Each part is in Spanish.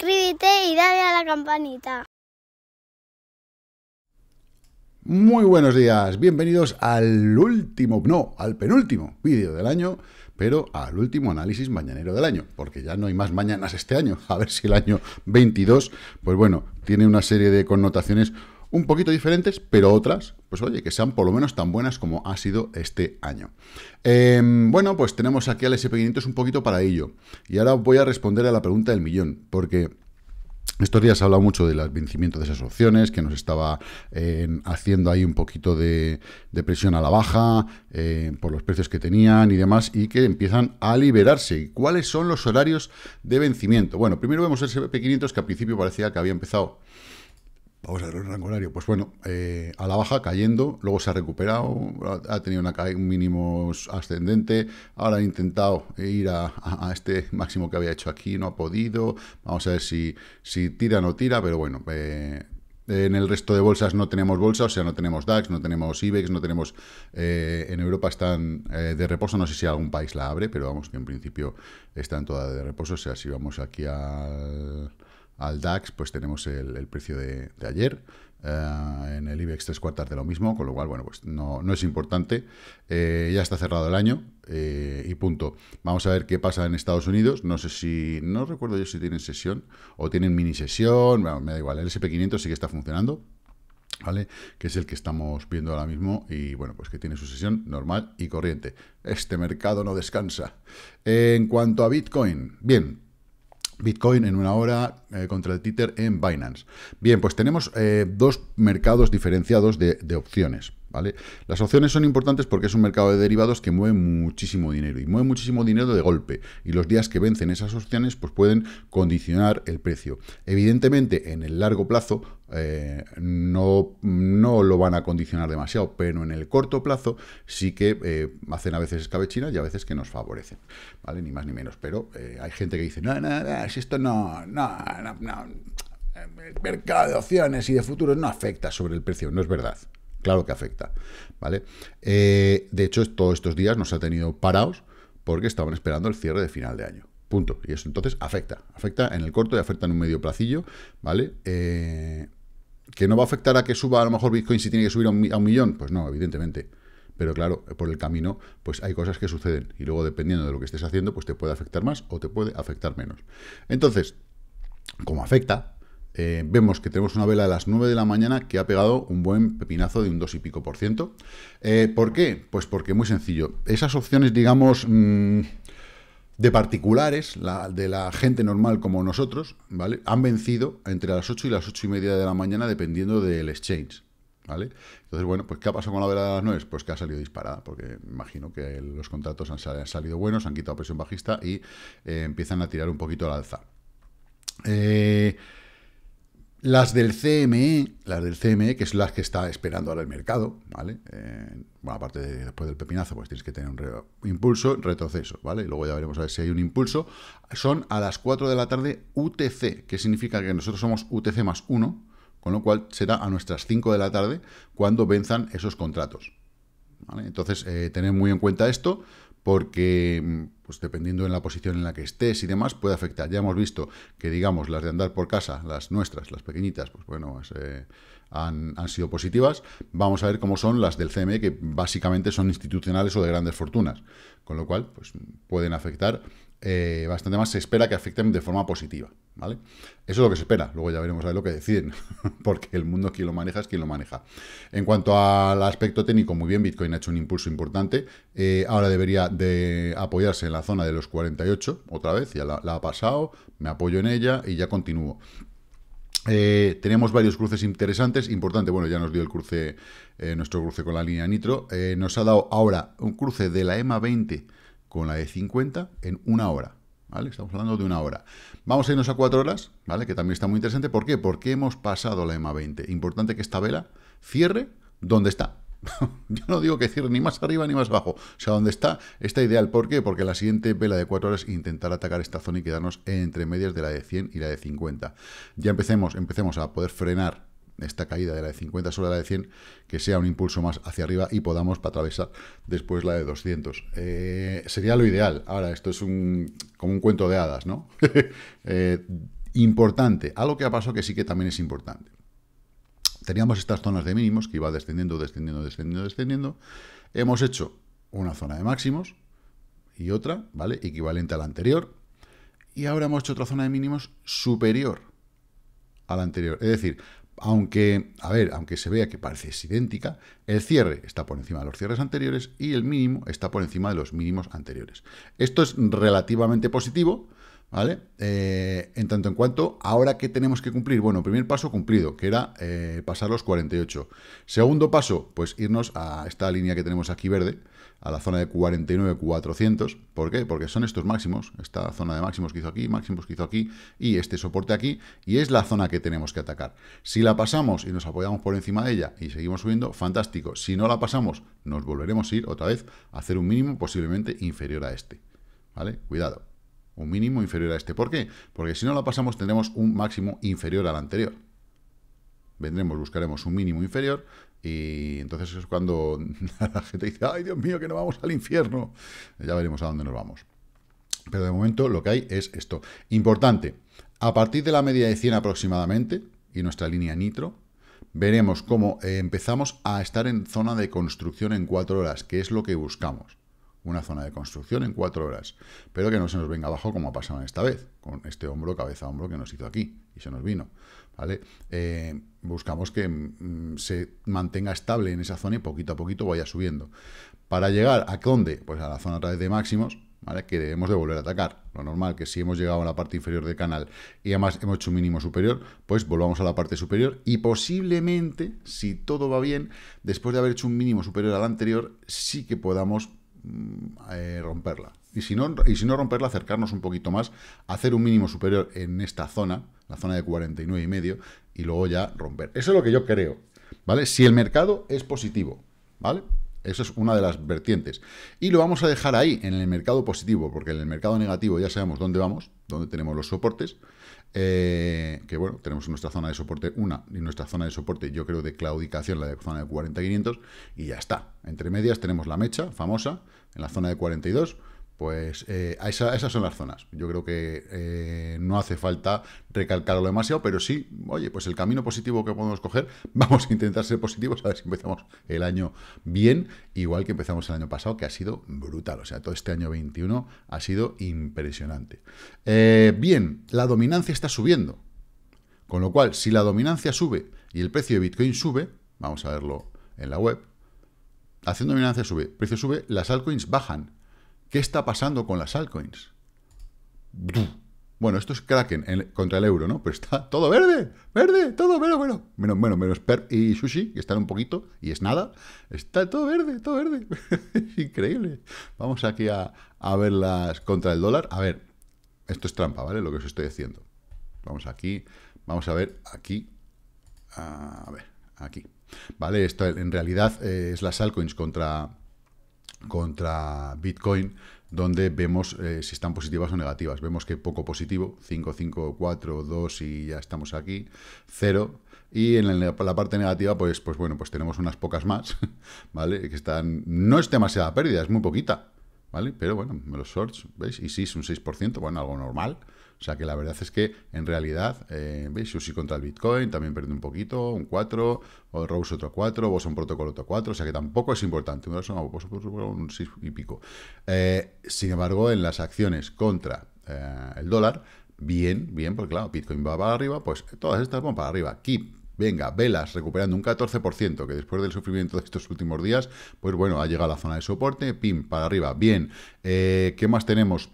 suscríbete y dale a la campanita. Muy buenos días, bienvenidos al último, no, al penúltimo vídeo del año, pero al último análisis mañanero del año, porque ya no hay más mañanas este año, a ver si el año 22, pues bueno, tiene una serie de connotaciones un poquito diferentes, pero otras, pues oye, que sean por lo menos tan buenas como ha sido este año. Em, bueno, pues tenemos aquí al sp 500 un poquito para ello, y ahora voy a responder a la pregunta del millón, porque estos días se ha hablado mucho del vencimiento de esas opciones, que nos estaba eh, haciendo ahí un poquito de, presión a la baja, eh, por los precios que tenían y demás, y que empiezan a liberarse. ¿Y cuáles son los horarios de vencimiento? Bueno, primero vemos el SP500, que al principio parecía que había empezado Vamos a ver, rango horario. Pues bueno, eh, a la baja cayendo, luego se ha recuperado, ha tenido una un mínimo ascendente, ahora ha intentado ir a, este máximo que había hecho aquí, no ha podido. Vamos a ver si, si tira o no tira, pero bueno, eh, en el resto de bolsas no tenemos bolsa, o sea, no tenemos DAX, no tenemos IBEX, no tenemos... Eh, en Europa están de reposo, no sé si algún país la abre, pero vamos, que en principio están todas de reposo. O sea, si vamos aquí al al DAX, pues tenemos el, precio de, ayer. Eh, en el IBEX tres cuartas de lo mismo, con lo cual, bueno, pues no, es importante. Eh, ya está cerrado el año eh, y punto. Vamos a ver qué pasa en Estados Unidos. No sé si, no recuerdo yo si tienen sesión o tienen mini sesión, me da igual. El SP500 sí que está funcionando. ¿Vale? Que es el que estamos viendo ahora mismo y bueno, pues que tiene su sesión normal y corriente. Este mercado no descansa. En cuanto a Bitcoin, bien, Bitcoin en una hora eh, contra el títer en Binance. Bien, pues tenemos eh, dos mercados diferenciados de, opciones. ¿Vale? Las opciones son importantes porque es un mercado de derivados que mueve muchísimo dinero y mueve muchísimo dinero de golpe y los días que vencen esas opciones pues pueden condicionar el precio. Evidentemente en el largo plazo no, no lo van a condicionar demasiado, pero en el corto plazo sí que eh, hacen a veces escabechinas y a veces que nos favorecen, ¿vale? Ni más ni menos, pero eh, hay gente que dice, no, no, no, si esto no, no, no, no, el eh, mercado de opciones y de futuros no afecta sobre el precio, no es verdad, claro que afecta, ¿vale? de hecho, todos estos días nos ha tenido parados porque estaban esperando el cierre de final de año. Punto. Y eso entonces afecta. Afecta en el corto y afecta en un medio placillo, ¿vale? Eh, ¿Que no va a afectar a que suba a lo mejor Bitcoin si tiene que subir a un, millón? Pues no, evidentemente. Pero claro, por el camino, pues hay cosas que suceden. Y luego, dependiendo de lo que estés haciendo, pues te puede afectar más o te puede afectar menos. Entonces, como afecta, eh, vemos que tenemos una vela a las 9 de la mañana que ha pegado un buen pepinazo de un 2 y pico por ciento. Eh, ¿Por qué? Pues porque muy sencillo. Esas opciones, digamos... Mm, de particulares, de la gente normal como nosotros, ¿vale? Han vencido entre las 8 y las 8 y media de la mañana, dependiendo del exchange, ¿vale? Entonces, bueno, pues ¿qué ha pasado con la vela de las 9? Pues que ha salido disparada, porque imagino que los contratos han, salido buenos, han quitado presión bajista y eh, empiezan a tirar un poquito al alza. Eh, las del CME, las del CME, que son las que está esperando ahora el mercado, ¿vale? Eh, bueno, aparte después del pepinazo, pues tienes que tener un impulso, retroceso, ¿vale? luego ya veremos a ver si hay un impulso. Son a las 4 de la tarde UTC, que significa que nosotros somos UTC más 1, con lo cual será a nuestras 5 de la tarde cuando venzan esos contratos. Entonces, eh, tened muy en cuenta esto, porque mm, pues dependiendo en la posición en la que estés y demás, puede afectar. Ya hemos visto que, digamos, las de andar por casa, las nuestras, las pequeñitas, pues bueno, pues, eh, han, han, sido positivas. Vamos a ver cómo son las del CME, que básicamente son institucionales o de grandes fortunas, con lo cual, pues pueden afectar eh, bastante más se espera que afecten de forma positiva, ¿vale? Eso es lo que se espera, luego ya veremos a ver lo que deciden, porque el mundo quien lo maneja es quien lo maneja. En cuanto al aspecto técnico, muy bien, Bitcoin ha hecho un impulso importante, eh, ahora debería de apoyarse en la zona de los 48, otra vez, ya la, ha pasado, me apoyo en ella y ya continúo. Eh, tenemos varios cruces interesantes, importante, bueno, ya nos dio el cruce, nuestro cruce con la línea Nitro, nos ha dado ahora un cruce de la EMA 20, con la de 50 en una hora. ¿Vale? Estamos hablando de una hora. Vamos a irnos a cuatro horas, ¿vale? Que también está muy interesante. ¿Por qué? Porque hemos pasado la EMA 20. Importante que esta vela cierre donde está. Yo no digo que cierre ni más arriba ni más abajo. O sea, donde está, está ideal. ¿Por qué? Porque la siguiente vela de cuatro horas intentará atacar esta zona y quedarnos entre medias de la de 100 y la de 50. Ya empecemos, empecemos a poder frenar esta caída de la de 50 sobre la de 100, que sea un impulso más hacia arriba y podamos atravesar después la de 200. Eh, sería lo ideal. Ahora, esto es un, como un cuento de hadas, ¿no? Eh, importante, algo que ha pasado que sí que también es importante. Teníamos estas zonas de mínimos que iba descendiendo, descendiendo, descendiendo, descendiendo. Hemos hecho una zona de máximos y otra, ¿vale? Equivalente a la anterior. Y ahora hemos hecho otra zona de mínimos superior a la anterior. Es decir, aunque, a ver, aunque se vea que parece idéntica, el cierre está por encima de los cierres anteriores y el mínimo está por encima de los mínimos anteriores. Esto es relativamente positivo, ¿vale? Eh, en tanto en cuanto, ahora qué tenemos que cumplir, bueno, primer paso cumplido, que era eh, pasar los 48. Segundo paso, pues irnos a esta línea que tenemos aquí verde, a la zona de 49,400. ¿Por qué? Porque son estos máximos, esta zona de máximos que hizo aquí, máximos que hizo aquí y este soporte aquí, y es la zona que tenemos que atacar. Si la pasamos y nos apoyamos por encima de ella y seguimos subiendo, fantástico. Si no la pasamos, nos volveremos a ir otra vez a hacer un mínimo posiblemente inferior a este. ¿Vale? Cuidado. Un mínimo inferior a este. ¿Por qué? Porque si no la pasamos tendremos un máximo inferior al anterior vendremos, buscaremos un mínimo inferior y entonces es cuando la gente dice, ay Dios mío, que no vamos al infierno. Ya veremos a dónde nos vamos. Pero de momento lo que hay es esto. Importante, a partir de la media de 100 aproximadamente, y nuestra línea nitro, veremos cómo eh, empezamos a estar en zona de construcción en 4 horas, que es lo que buscamos. Una zona de construcción en 4 horas. Pero que no se nos venga abajo como ha pasado esta vez, con este hombro, cabeza, hombro que nos hizo aquí, y se nos vino. ¿vale? Eh, buscamos que mm, se mantenga estable en esa zona y poquito a poquito vaya subiendo. Para llegar a dónde? Pues a la zona a través de máximos, ¿vale? Que debemos de volver a atacar. Lo normal que si hemos llegado a la parte inferior del canal y además hemos hecho un mínimo superior, pues volvamos a la parte superior y posiblemente, si todo va bien, después de haber hecho un mínimo superior al anterior, sí que podamos mm, eh, romperla y si, no, y si no romperla, acercarnos un poquito más, hacer un mínimo superior en esta zona, la zona de 49 y medio, y luego ya romper. Eso es lo que yo creo, ¿vale? Si el mercado es positivo, ¿vale? Eso es una de las vertientes. Y lo vamos a dejar ahí, en el mercado positivo, porque en el mercado negativo ya sabemos dónde vamos, dónde tenemos los soportes. Eh, que bueno, tenemos nuestra zona de soporte 1 y nuestra zona de soporte, yo creo, de claudicación, la de zona de 4500 y ya está. Entre medias tenemos la mecha famosa en la zona de 42, pues eh, esas son las zonas. Yo creo que eh, no hace falta recalcarlo demasiado, pero sí, oye, pues el camino positivo que podemos coger, vamos a intentar ser positivos, a ver si empezamos el año bien, igual que empezamos el año pasado, que ha sido brutal. O sea, todo este año 21 ha sido impresionante. Eh, bien, la dominancia está subiendo. Con lo cual, si la dominancia sube y el precio de Bitcoin sube, vamos a verlo en la web, haciendo dominancia sube, precio sube, las altcoins bajan. ¿Qué está pasando con las altcoins? Bueno, esto es Kraken contra el euro, ¿no? Pero está todo verde, verde, todo verde, bueno. Menos, menos, menos Perp y Sushi, que están un poquito, y es nada. Está todo verde, todo verde. es increíble. Vamos aquí a, a verlas contra el dólar. A ver, esto es trampa, ¿vale? Lo que os estoy diciendo. Vamos aquí, vamos a ver aquí. A ver, aquí. ¿Vale? Esto en realidad eh, es las altcoins contra, contra Bitcoin, donde vemos eh, si están positivas o negativas. Vemos que poco positivo, 5, 5, 4, 2 y ya estamos aquí, 0. Y en la, parte negativa, pues, pues bueno, pues tenemos unas pocas más, ¿vale? Que están, no es demasiada pérdida, es muy poquita, ¿vale? Pero bueno, me los shorts, ¿veis? Y sí, es un 6%, bueno, algo normal. O sea que la verdad es que en realidad, si eh, veis, contra el Bitcoin también pierde un poquito, un 4, o Rose otro 4, Boson Protocol otro 4, o sea que tampoco es importante, un un 6 y pico. Eh, sin embargo, en las acciones contra eh, el dólar, bien, bien, porque claro, Bitcoin va para arriba, pues todas estas van para arriba. Keep Venga, velas recuperando un 14%, que después del sufrimiento de estos últimos días, pues bueno, ha llegado a la zona de soporte, pim, para arriba, bien. ¿Qué más tenemos?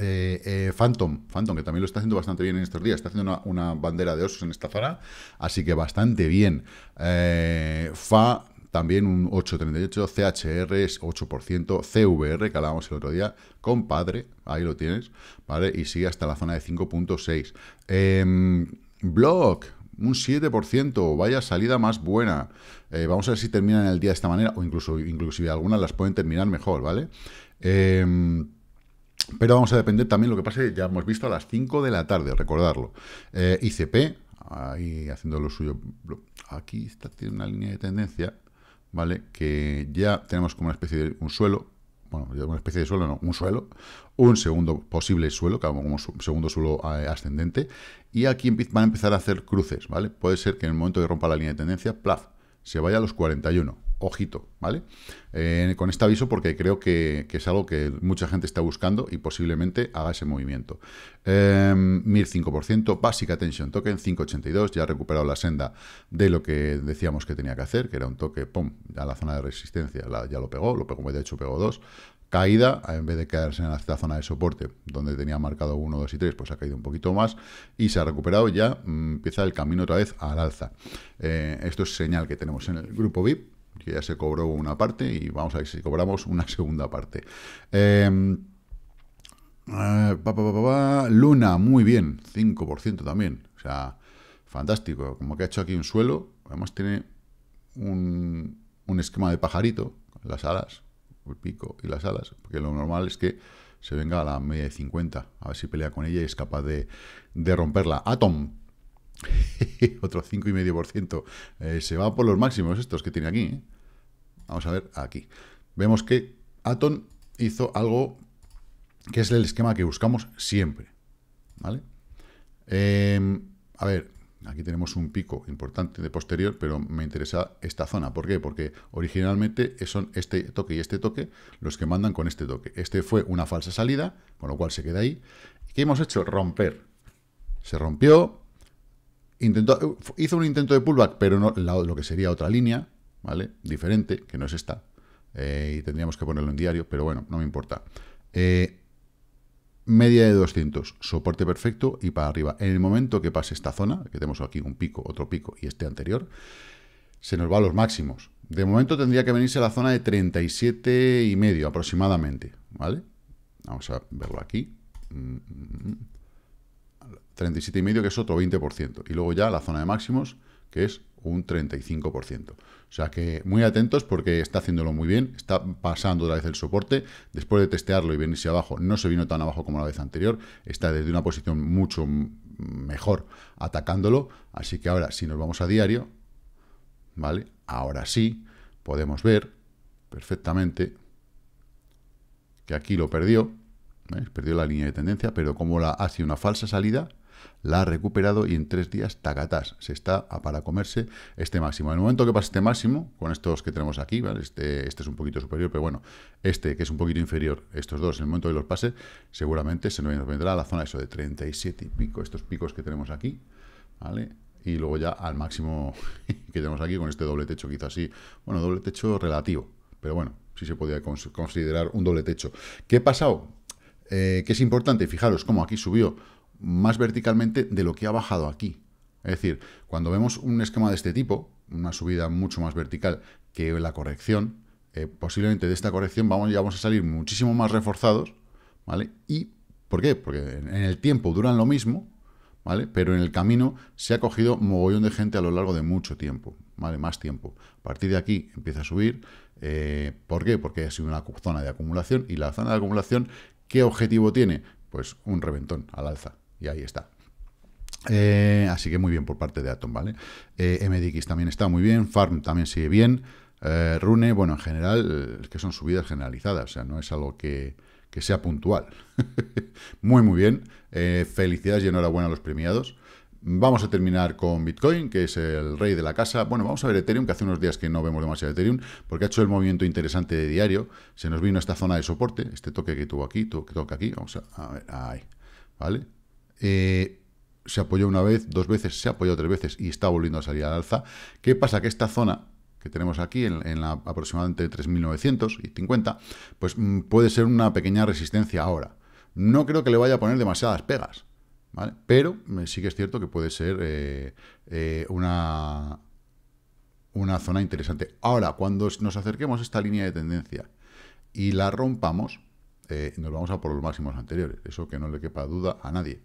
Eh, eh, Phantom, Phantom, que también lo está haciendo bastante bien en estos días, está haciendo una, bandera de osos en esta zona, así que bastante bien. Eh, Fa, también un 8,38, CHR es 8%, CVR, que hablábamos el otro día, compadre, ahí lo tienes, ¿vale? Y sigue hasta la zona de 5.6. Em, Block, un 7%, vaya salida más buena. vamos a ver si terminan el día de esta manera, o incluso inclusive algunas las pueden terminar mejor, ¿vale? Em, pero vamos a depender también lo que pase, ya hemos visto a las 5 de la tarde, recordarlo. Eh, ICP, ahí haciendo lo suyo, aquí está, tiene una línea de tendencia, ¿vale? Que ya tenemos como una especie de un suelo, bueno, una especie de suelo, no, un suelo, un segundo posible suelo, como un segundo suelo eh, ascendente, y aquí van a empezar a hacer cruces, ¿vale? Puede ser que en el momento que rompa la línea de tendencia, plaf, se vaya a los 41, ojito, ¿vale? Eh, con este aviso porque creo que, es algo que mucha gente está buscando y posiblemente haga ese movimiento. Eh, em, básica Basic Attention Token 5.82, ya ha recuperado la senda de lo que decíamos que tenía que hacer, que era un toque, pum, a la zona de resistencia, ya lo pegó, lo pegó, de hecho pegó 2, caída, en vez de quedarse en esta zona de soporte donde tenía marcado 1, 2 y 3, pues ha caído un poquito más y se ha recuperado ya, mm, empieza el camino otra vez al alza. Eh, esto es señal que tenemos en el grupo VIP, que ya se cobró una parte y vamos a ver si cobramos una segunda parte. Em, eh, Luna, muy bien, 5% también, o sea, fantástico, como que ha hecho aquí un suelo, además tiene un, esquema de pajarito, las alas, el pico y las alas, porque lo normal es que se venga a la media de 50, a ver si pelea con ella y es capaz de, de romperla. Atom, Otro 5,5%. Eh, se va por los máximos estos que tiene aquí. ¿eh? Vamos a ver aquí. Vemos que Atom hizo algo que es el esquema que buscamos siempre. ¿Vale? Em, a ver, aquí tenemos un pico importante de posterior, pero me interesa esta zona. ¿Por qué? Porque originalmente son este toque y este toque los que mandan con este toque. Este fue una falsa salida, con lo cual se queda ahí. ¿Qué hemos hecho? Romper. Se rompió, Intentó, hizo un intento de pullback, pero no lo que sería otra línea, ¿vale? Diferente, que no es esta. Eh, y tendríamos que ponerlo en diario, pero bueno, no me importa. Eh, media de 200, soporte perfecto y para arriba. En el momento que pase esta zona, que tenemos aquí un pico, otro pico y este anterior, se nos va a los máximos. De momento tendría que venirse a la zona de 37 y medio aproximadamente, ¿vale? Vamos a verlo aquí. Mm, mm, mm. 37,5 que es otro 20%. Y luego ya la zona de máximos que es un 35%. O sea que muy atentos porque está haciéndolo muy bien, está pasando otra vez el soporte, después de testearlo y venirse abajo, no se vino tan abajo como la vez anterior, está desde una posición mucho mejor atacándolo, así que ahora si nos vamos a diario, ¿vale? Ahora sí podemos ver perfectamente que aquí lo perdió, perdió la línea de tendencia, pero como la, ha una falsa salida, la ha recuperado y en tres días, tacatás, se está para comerse este máximo. En el momento que pase este máximo, con estos que tenemos aquí, ¿vale? este, este es un poquito superior, pero bueno, este que es un poquito inferior, estos dos, en el momento que los pase, seguramente se nos vendrá a la zona eso de 37 y pico, estos picos que tenemos aquí, ¿vale? Y luego ya al máximo que tenemos aquí con este doble techo, quizás así. Bueno, doble techo relativo, pero bueno, sí se podía considerar un doble techo. ¿Qué ha pasado? Eh, que es importante, fijaros cómo aquí subió más verticalmente de lo que ha bajado aquí. Es decir, cuando vemos un esquema de este tipo, una subida mucho más vertical que la corrección, eh, posiblemente de esta corrección vamos, ya vamos a salir muchísimo más reforzados, ¿vale? ¿Y por qué? Porque en el tiempo duran lo mismo, ¿vale? Pero en el camino se ha cogido mogollón de gente a lo largo de mucho tiempo, ¿vale? Más tiempo. A partir de aquí empieza a subir. Eh, ¿Por qué? Porque ha sido una zona de acumulación y la zona de acumulación, ¿qué objetivo tiene? Pues un reventón al alza. Y ahí está. Eh, así que muy bien por parte de Atom, ¿vale? Eh, MDX también está muy bien, Farm también sigue bien, eh, Rune, bueno, en general, es que son subidas generalizadas, o sea, no es algo que, que sea puntual. muy, muy bien, felicidades y enhorabuena a los premiados. Vamos a terminar con Bitcoin, que es el rey de la casa. Bueno, vamos a ver Ethereum, que hace unos días que no vemos demasiado Ethereum, porque ha hecho el movimiento interesante de diario. Se nos vino esta zona de soporte, este toque que tuvo aquí, que aquí, vamos a, a ver, ahí, ¿vale? Eh, se apoyó una vez, dos veces, se apoyó tres veces y está volviendo a salir al alza. ¿Qué pasa? Que esta zona que tenemos aquí, en, la aproximadamente 3.950, pues mm, puede ser una pequeña resistencia ahora. No creo que le vaya a poner demasiadas pegas, ¿vale? Pero mm, sí que es cierto que puede ser eh, eh, una, una zona interesante. Ahora, cuando nos acerquemos a esta línea de tendencia y la rompamos, nos vamos a por los máximos anteriores. Eso que no le quepa duda a nadie.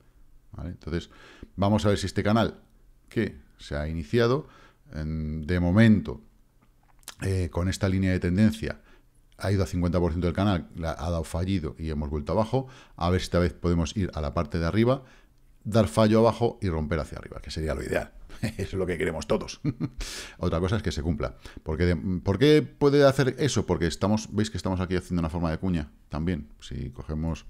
Entonces, vamos a ver si este canal que se ha iniciado, de momento, eh, con esta línea de tendencia, ha ido a 50% del canal, ha dado fallido y hemos vuelto abajo, a ver si esta vez podemos ir a la parte de arriba, dar fallo abajo y romper hacia arriba, que sería lo ideal. es lo que queremos todos. Otra cosa es que se cumpla. Porque ¿Por qué puede hacer eso? Porque estamos, veis que estamos aquí haciendo una forma de cuña también. Si cogemos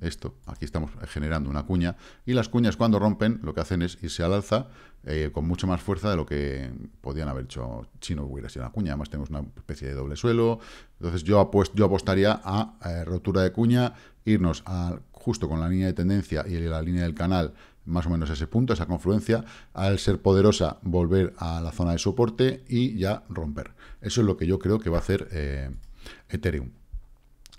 esto, aquí estamos generando una cuña, y las cuñas cuando rompen lo que hacen es irse al alza eh, con mucho más fuerza de lo que podían haber hecho si no hubiera sido la cuña. Además tenemos una especie de doble suelo, entonces yo, yo apostaría a eh, rotura de cuña, irnos justo con la línea de tendencia y la línea del canal más o menos ese punto, esa confluencia, al ser poderosa volver a la zona de soporte y ya romper. Eso es lo que yo creo que va a hacer eh, Ethereum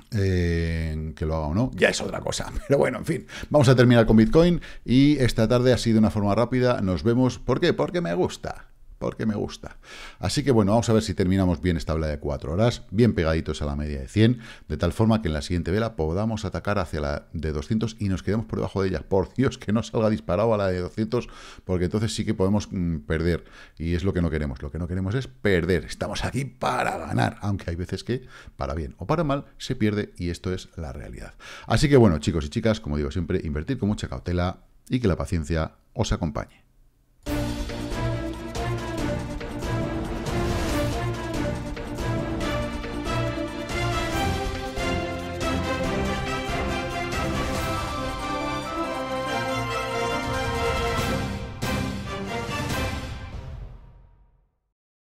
que lo haga o no, ya es otra cosa. Pero bueno, en fin, vamos a terminar con Bitcoin y esta tarde así de una forma rápida. Nos vemos. ¿Por qué? Porque me gusta porque me gusta. Así que bueno, vamos a ver si terminamos bien esta vela de 4 horas, bien pegaditos a la media de 100, de tal forma que en la siguiente vela podamos atacar hacia la de 200 y nos quedemos por debajo de ella. Por Dios, que no salga disparado a la de 200, porque entonces sí que podemos mm, perder. Y es lo que no queremos. Lo que no queremos es perder. Estamos aquí para ganar, aunque hay veces que para bien o para mal se pierde y esto es la realidad. Así que bueno, chicos y chicas, como digo siempre, invertir con mucha cautela y que la paciencia os acompañe.